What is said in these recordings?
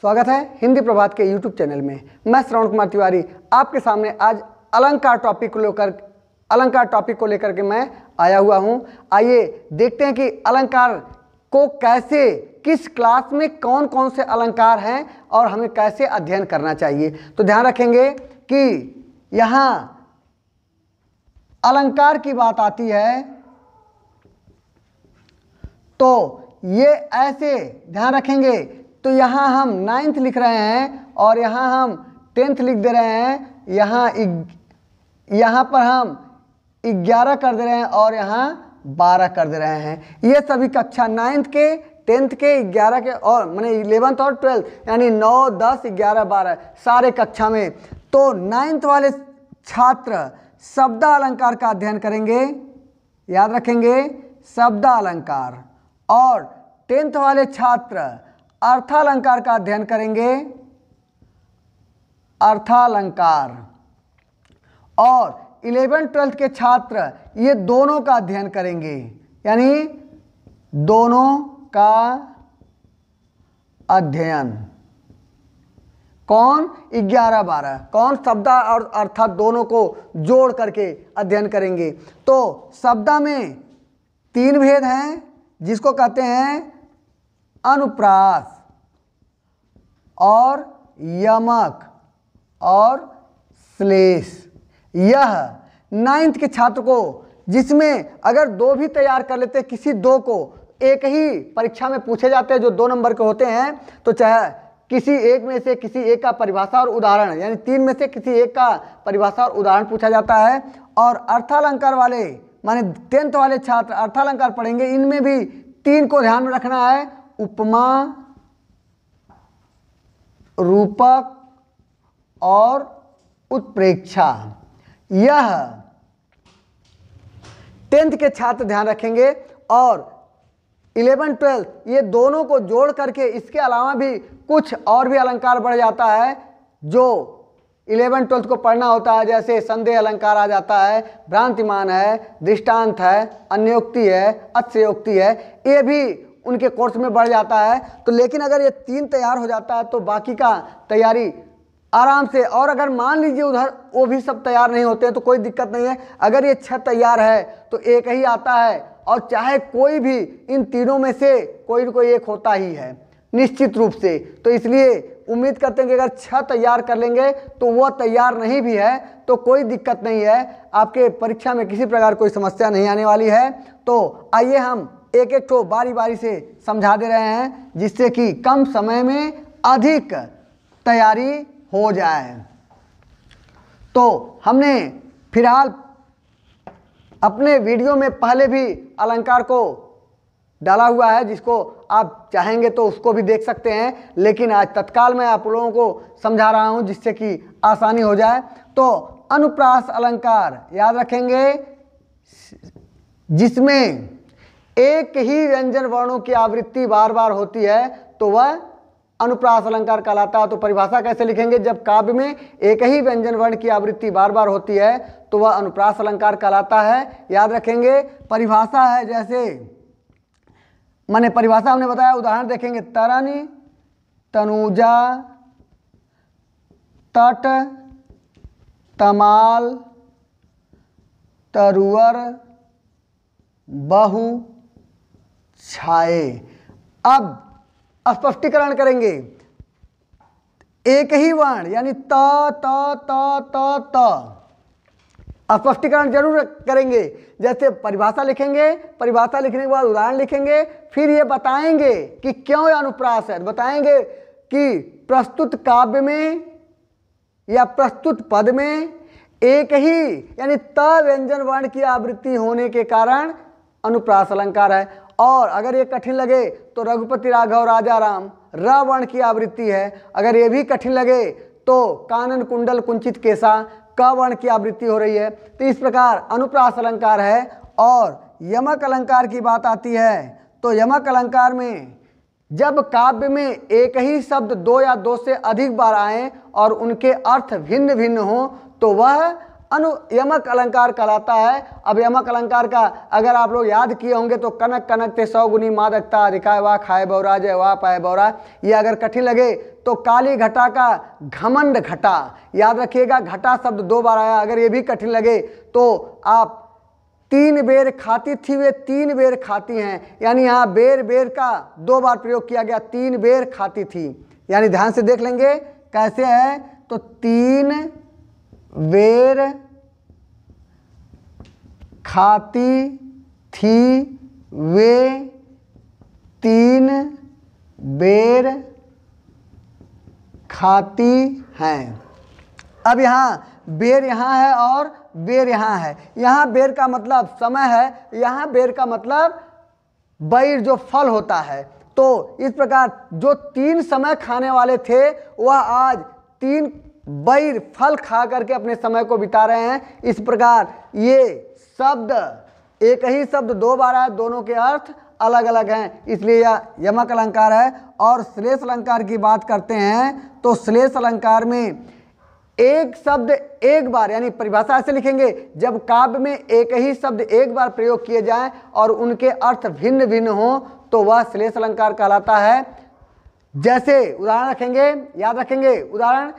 स्वागत है हिंदी प्रभात के यूट्यूब चैनल में मैं श्रवण कुमार तिवारी आपके सामने आज अलंकार टॉपिक को लेकर अलंकार टॉपिक को लेकर के मैं आया हुआ हूँ आइए देखते हैं कि अलंकार को कैसे किस क्लास में कौन कौन से अलंकार हैं और हमें कैसे अध्ययन करना चाहिए तो ध्यान रखेंगे कि यहाँ अलंकार की बात आती है तो ये ऐसे ध्यान रखेंगे तो यहाँ हम नाइन्थ लिख रहे हैं और यहाँ हम टेंथ लिख दे रहे हैं यहाँ यहाँ पर हम ग्यारह कर दे रहे हैं और यहाँ बारह कर दे रहे हैं ये सभी कक्षा नाइन्थ के टेंथ के ग्यारह के और मैंने इलेवंथ और ट्वेल्थ यानी नौ दस ग्यारह बारह सारे कक्षा में तो नाइन्थ वाले छात्र शब्द अलंकार का अध्ययन करेंगे याद रखेंगे शब्द अलंकार और टेंथ वाले छात्र अर्थालंकार का अध्ययन करेंगे अर्थालंकार और इलेवन ट्वेल्थ के छात्र ये दोनों का अध्ययन करेंगे यानी दोनों का अध्ययन कौन ग्यारह बारह कौन शब्द और अर्थात दोनों को जोड़ करके अध्ययन करेंगे तो शब्द में तीन भेद हैं जिसको कहते हैं अनुप्रास और यमक और श्लेष यह नाइन्थ के छात्र को जिसमें अगर दो भी तैयार कर लेते हैं किसी दो को एक ही परीक्षा में पूछे जाते हैं जो दो नंबर के होते हैं तो चाहे किसी एक में से किसी एक का परिभाषा और उदाहरण यानी तीन में से किसी एक का परिभाषा और उदाहरण पूछा जाता है और अर्थालंकार वाले माने टेंथ वाले छात्र अर्थालंकार पढ़ेंगे इनमें भी तीन को ध्यान में रखना है उपमा रूपक और उत्प्रेक्षा यह टेंथ के छात्र ध्यान रखेंगे और इलेवन ट्वेल्थ ये दोनों को जोड़ करके इसके अलावा भी कुछ और भी अलंकार बढ़ जाता है जो इलेवन ट्वेल्थ को पढ़ना होता है जैसे संदेह अलंकार आ जाता है भ्रांतिमान है दृष्टांत है अन्योक्ति है अत्योक्ति है ये भी उनके कोर्स में बढ़ जाता है तो लेकिन अगर ये तीन तैयार हो जाता है तो बाकी का तैयारी आराम से और अगर मान लीजिए उधर वो भी सब तैयार नहीं होते हैं तो कोई दिक्कत नहीं है अगर ये छः तैयार है तो एक ही आता है और चाहे कोई भी इन तीनों में से कोई ना कोई एक होता ही है निश्चित रूप से तो इसलिए उम्मीद करते हैं कि अगर छः तैयार कर लेंगे तो वह तैयार नहीं भी है तो कोई दिक्कत नहीं है आपके परीक्षा में किसी प्रकार कोई समस्या नहीं आने वाली है तो आइए हम एक एक ठो बारी बारी से समझा दे रहे हैं जिससे कि कम समय में अधिक तैयारी हो जाए तो हमने फिलहाल अपने वीडियो में पहले भी अलंकार को डाला हुआ है जिसको आप चाहेंगे तो उसको भी देख सकते हैं लेकिन आज तत्काल मैं आप लोगों को समझा रहा हूं जिससे कि आसानी हो जाए तो अनुप्रास अलंकार याद रखेंगे जिसमें एक ही व्यंजन वर्णों की आवृत्ति बार बार होती है तो वह अनुप्रास अलंकार कहलाता है तो परिभाषा कैसे लिखेंगे जब काव्य में एक ही व्यंजन वर्ण की आवृत्ति बार बार होती है तो वह अनुप्रास अलंकार कहलाता है याद रखेंगे परिभाषा है जैसे मैंने परिभाषा हमने बताया उदाहरण देखेंगे तरन तनुजा तट तमाल तरुअर बहु छाए अब स्पष्टीकरण करेंगे एक ही वर्ण यानी त त त त त स्पष्टीकरण जरूर करेंगे जैसे परिभाषा लिखेंगे परिभाषा लिखने के बाद उदाहरण लिखेंगे फिर ये बताएंगे कि क्यों यह अनुप्रास है बताएंगे कि प्रस्तुत काव्य में या प्रस्तुत पद में एक ही यानी त व्यंजन वर्ण की आवृत्ति होने के कारण अनुप्रास अलंकार है और अगर ये कठिन लगे तो रघुपति राघव राजा राम र वर्ण की आवृत्ति है अगर ये भी कठिन लगे तो कानन कुंडल कुंचित केसा क वर्ण की आवृत्ति हो रही है तो इस प्रकार अनुप्रास अलंकार है और यमक अलंकार की बात आती है तो यमक अलंकार में जब काव्य में एक ही शब्द दो या दो से अधिक बार आए और उनके अर्थ भिन्न भिन्न हों तो वह अनुयमक अलंकार कहलाता है अब यमक अलंकार का अगर आप लोग याद किए होंगे तो कनक कनक ते सौ गुनी मादकता अधिकाय वाह खाए बौरा जय वाह पाए बौरा ये अगर कठिन लगे तो काली घटा का घमंड घटा याद रखिएगा घटा शब्द दो बार आया अगर ये भी कठिन लगे तो आप तीन बेर खाती थी वे तीन बेर खाती हैं यानी यहाँ बेर बेर का दो बार प्रयोग किया गया तीन बेर खाती थी यानी ध्यान से देख लेंगे कैसे है तो तीन वेर खाती थी वे तीन बेर खाती हैं अब यहाँ बेर यहाँ है और बेर यहाँ है यहाँ बेर का मतलब समय है यहाँ बेर का मतलब बैर जो फल होता है तो इस प्रकार जो तीन समय खाने वाले थे वह आज तीन बैर फल खा करके अपने समय को बिता रहे हैं इस प्रकार ये शब्द एक ही शब्द दो बार आया दोनों के अर्थ अलग अलग हैं इसलिए यह यमक अलंकार है और श्लेष अलंकार की बात करते हैं तो श्लेष अलंकार में एक शब्द एक बार यानी परिभाषा ऐसे लिखेंगे जब काव्य में एक ही शब्द एक बार प्रयोग किए जाएं और उनके अर्थ भिन्न भिन्न हों तो वह श्लेष अलंकार कहलाता है जैसे उदाहरण रखेंगे याद रखेंगे उदाहरण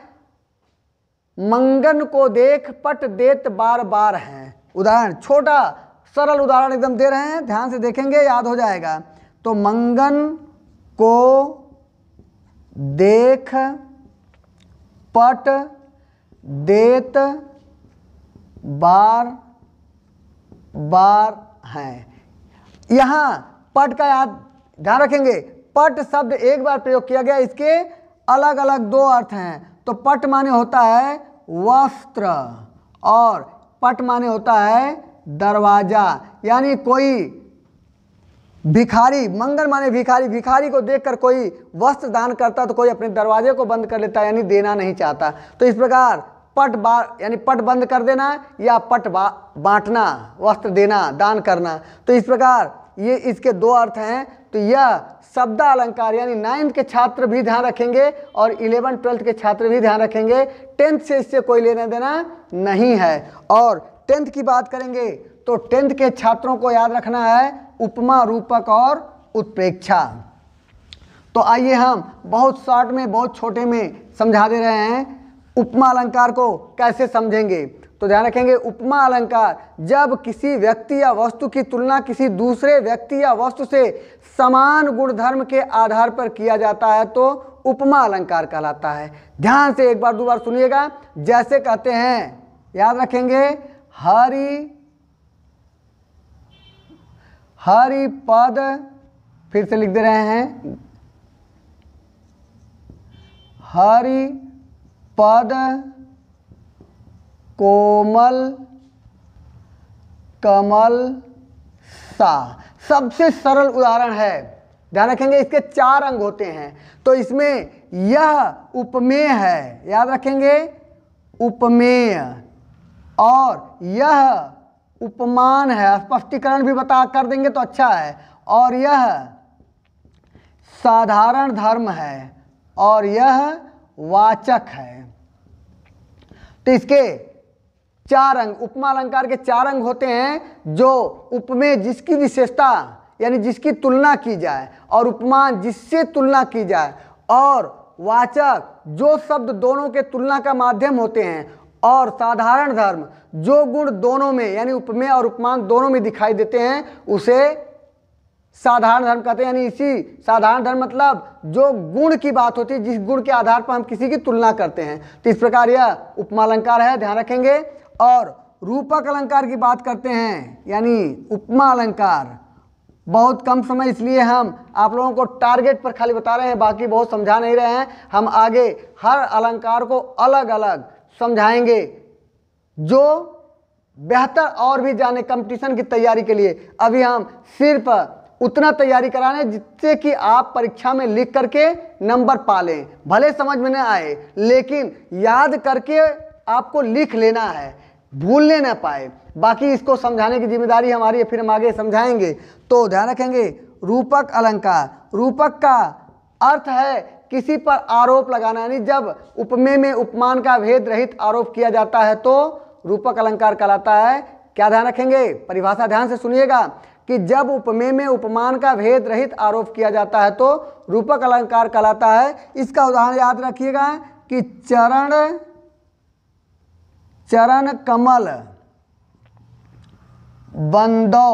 मंगन को देख पट देत बार बार हैं उदाहरण छोटा सरल उदाहरण एकदम दे रहे हैं ध्यान से देखेंगे याद हो जाएगा तो मंगन को देख पट देत बार बार हैं यहां पट का याद ध्यान रखेंगे पट शब्द एक बार प्रयोग किया गया इसके अलग अलग दो अर्थ हैं तो पट माने होता है वस्त्र और पट माने होता है दरवाज़ा यानी कोई भिखारी मंगल माने भिखारी भिखारी को देखकर कोई वस्त्र दान करता तो कोई अपने दरवाजे को बंद कर लेता यानी देना नहीं चाहता तो इस प्रकार पट बा यानी पट बंद कर देना या पट बा बांटना वस्त्र देना दान करना तो इस प्रकार ये इसके दो अर्थ हैं तो यह शब्दा अलंकार यानी नाइन्थ के छात्र भी ध्यान रखेंगे और इलेवन ट्वेल्थ के छात्र भी ध्यान रखेंगे टेंथ से इससे कोई लेना देना नहीं है और टेंथ की बात करेंगे तो टेंथ के छात्रों को याद रखना है उपमा रूपक और उत्प्रेक्षा तो आइए हम बहुत शॉर्ट में बहुत छोटे में समझा दे रहे हैं उपमा अलंकार को कैसे समझेंगे तो ध्यान रखेंगे उपमा अलंकार जब किसी व्यक्ति या वस्तु की तुलना किसी दूसरे व्यक्ति या वस्तु से समान गुणधर्म के आधार पर किया जाता है तो उपमा अलंकार कहलाता है ध्यान से एक बार दो बार सुनिएगा जैसे कहते हैं याद रखेंगे हरि हरि पद फिर से लिख दे रहे हैं हरि पद कोमल कमल सा सबसे सरल उदाहरण है ध्यान रखेंगे इसके चार अंग होते हैं तो इसमें यह उपमेय है याद रखेंगे उपमेय और यह उपमान है स्पष्टीकरण भी बता कर देंगे तो अच्छा है और यह साधारण धर्म है और यह वाचक है तो इसके चार अंग उपमा अलंकार के चार अंग होते हैं जो उपमेय जिसकी विशेषता यानी जिसकी तुलना की जाए और उपमान जिससे तुलना की जाए और वाचक जो शब्द दोनों के तुलना का माध्यम होते हैं और साधारण धर्म जो गुण दोनों में यानी उपमेय और उपमान दोनों में दिखाई देते हैं उसे साधारण धर्म कहते हैं यानी इसी साधारण धर्म मतलब जो गुण की बात होती है जिस गुण के आधार पर हम किसी की तुलना करते हैं तो इस प्रकार यह उपमालंकार है ध्यान रखेंगे और रूपक अलंकार की बात करते हैं यानी उपमा अलंकार बहुत कम समय इसलिए हम आप लोगों को टारगेट पर खाली बता रहे हैं बाकी बहुत समझा नहीं रहे हैं हम आगे हर अलंकार को अलग अलग समझाएंगे जो बेहतर और भी जाने कंपटीशन की तैयारी के लिए अभी हम सिर्फ उतना तैयारी करा रहे हैं जिससे कि आप परीक्षा में लिख करके नंबर पा लें भले समझ में न आए लेकिन याद करके आपको लिख लेना है भूलने ना पाए बाकी इसको समझाने की जिम्मेदारी हमारी है फिर हम आगे समझाएंगे तो ध्यान रखेंगे रूपक अलंकार रूपक का अर्थ है किसी पर आरोप लगाना यानी जब उपमे में उपमान का भेद रहित आरोप किया जाता है तो रूपक अलंकार कहलाता है क्या ध्यान रखेंगे परिभाषा ध्यान से सुनिएगा कि जब उपमेय में उपमान का भेद रहित आरोप किया जाता है तो रूपक अलंकार कहलाता है इसका उदाहरण याद रखिएगा कि चरण चरण कमल बंदो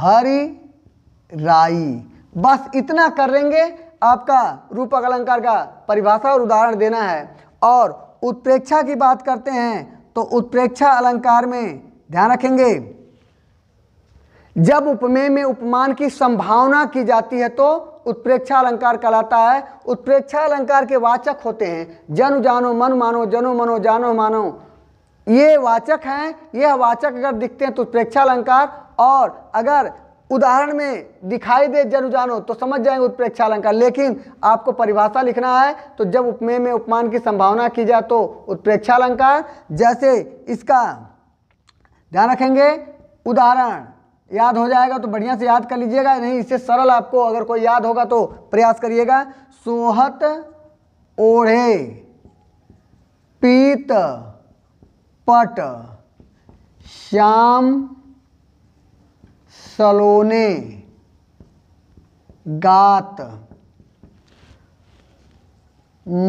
हरि राई बस इतना करेंगे आपका रूपक अलंकार का परिभाषा और उदाहरण देना है और उत्प्रेक्षा की बात करते हैं तो उत्प्रेक्षा अलंकार में ध्यान रखेंगे जब उपमेय में उपमान की संभावना की जाती है तो उत्प्रेक्षा अलंकार कहलाता है उत्प्रेक्षा अलंकार के वाचक होते हैं जन जानो मन मानो जनो मनो जानो मानो ये वाचक हैं यह वाचक अगर दिखते हैं तो उत्प्रेक्षा अलंकार और अगर उदाहरण में दिखाई दे जन जानो तो समझ जाएंगे उत्प्रेक्षा अलंकार लेकिन आपको परिभाषा लिखना है तो जब उपमेय में उपमान की संभावना की जाए तो उत्प्रेक्षा अलंकार जैसे इसका ध्यान रखेंगे उदाहरण याद हो जाएगा तो बढ़िया से याद कर लीजिएगा नहीं इससे सरल आपको अगर कोई याद होगा तो प्रयास करिएगा सोहत ओढ़े पीत पट श्याम सलोने गात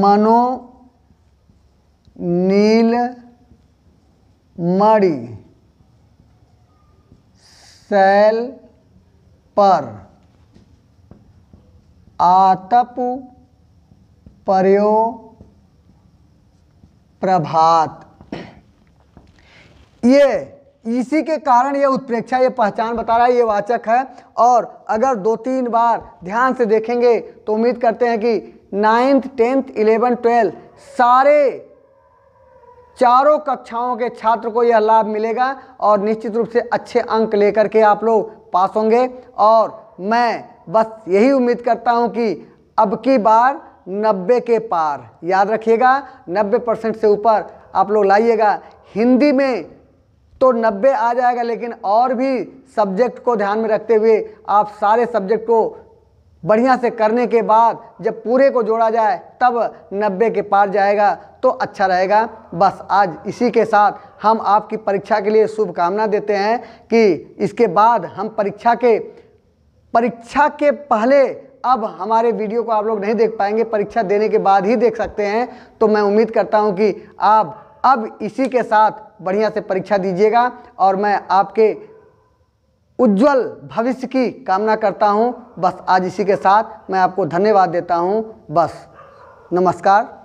मनो नील मड़ी सेल पर आतप पर्यो प्रभात ये इसी के कारण ये उत्प्रेक्षा ये पहचान बता रहा है ये वाचक है और अगर दो तीन बार ध्यान से देखेंगे तो उम्मीद करते हैं कि नाइन्थ टेंथ इलेवन ट्वेल्थ सारे चारों कक्षाओं के छात्र को यह लाभ मिलेगा और निश्चित रूप से अच्छे अंक लेकर के आप लोग पास होंगे और मैं बस यही उम्मीद करता हूँ कि अब की बार नब्बे के पार याद रखिएगा नब्बे परसेंट से ऊपर आप लोग लाइएगा हिंदी में तो 90 आ जाएगा लेकिन और भी सब्जेक्ट को ध्यान में रखते हुए आप सारे सब्जेक्ट को बढ़िया से करने के बाद जब पूरे को जोड़ा जाए तब 90 के पार जाएगा तो अच्छा रहेगा बस आज इसी के साथ हम आपकी परीक्षा के लिए शुभकामना देते हैं कि इसके बाद हम परीक्षा के परीक्षा के पहले अब हमारे वीडियो को आप लोग नहीं देख पाएंगे परीक्षा देने के बाद ही देख सकते हैं तो मैं उम्मीद करता हूं कि आप अब इसी के साथ बढ़िया से परीक्षा दीजिएगा और मैं आपके उज्जवल भविष्य की कामना करता हूं बस आज इसी के साथ मैं आपको धन्यवाद देता हूं बस नमस्कार